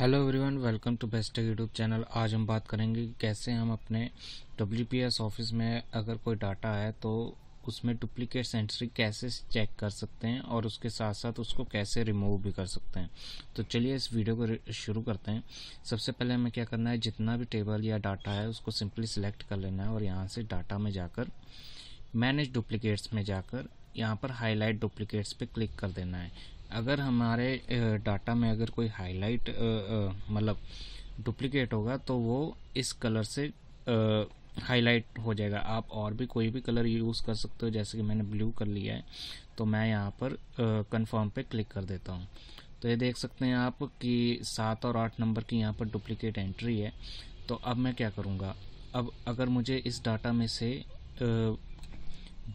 hello everyone welcome to best YouTube channel आज हम बात करेंगे कैसे हम अपने डब्ल्यू ऑफिस में अगर कोई डाटा है तो उसमें डुप्लीकेट सेंट्री कैसे चेक कर सकते हैं और उसके साथ साथ उसको कैसे रिमूव भी कर सकते हैं तो चलिए इस वीडियो को शुरू करते हैं सबसे पहले हमें क्या करना है जितना भी टेबल या डाटा है उसको सिंपली सिलेक्ट कर लेना है और यहाँ से डाटा में जाकर मैनेज डुप्लीकेट्स में जाकर यहाँ पर हाईलाइट डुप्लीकेट्स पे क्लिक कर देना है अगर हमारे डाटा में अगर कोई हाईलाइट मतलब डुप्लीकेट होगा तो वो इस कलर से हाईलाइट हो जाएगा आप और भी कोई भी कलर यूज़ कर सकते हो जैसे कि मैंने ब्लू कर लिया है तो मैं यहाँ पर कंफर्म पे क्लिक कर देता हूँ तो ये देख सकते हैं आप कि सात और आठ नंबर की यहाँ पर डुप्लीकेट एंट्री है तो अब मैं क्या करूँगा अब अगर मुझे इस डाटा में से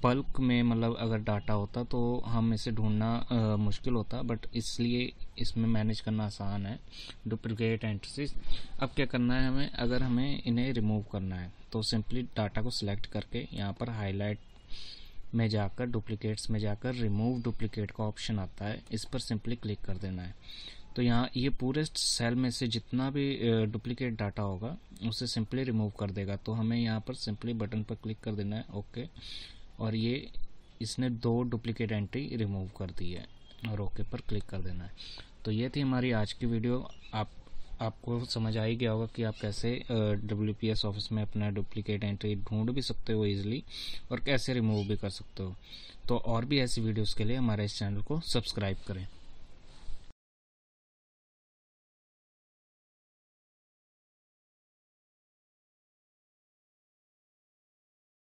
बल्क में मतलब अगर डाटा होता तो हम इसे ढूंढना मुश्किल होता बट इसलिए इसमें मैनेज करना आसान है डुप्लिकेट एंट्रीज अब क्या करना है हमें अगर हमें इन्हें रिमूव करना है तो सिंपली डाटा को सिलेक्ट करके यहाँ पर हाईलाइट में जाकर डुप्लिकेट्स में जाकर रिमूव डुप्लीकेट का ऑप्शन आता है इस पर सिंपली क्लिक कर देना है तो यहाँ ये पूरे सेल में से जितना भी डुप्लीकेट डाटा होगा उसे सिंपली रिमूव कर देगा तो हमें यहाँ पर सिंपली बटन पर क्लिक कर देना है ओके और ये इसने दो डुप्लीकेट एंट्री रिमूव कर दी है और ओके पर क्लिक कर देना है तो ये थी हमारी आज की वीडियो आप आपको समझ आ ही गया होगा कि आप कैसे डब्ल्यू पी एस ऑफिस में अपना डुप्लीकेट एंट्री ढूंढ भी सकते हो ईजिली और कैसे रिमूव भी कर सकते हो तो और भी ऐसी वीडियोस के लिए हमारे इस चैनल को सब्सक्राइब करें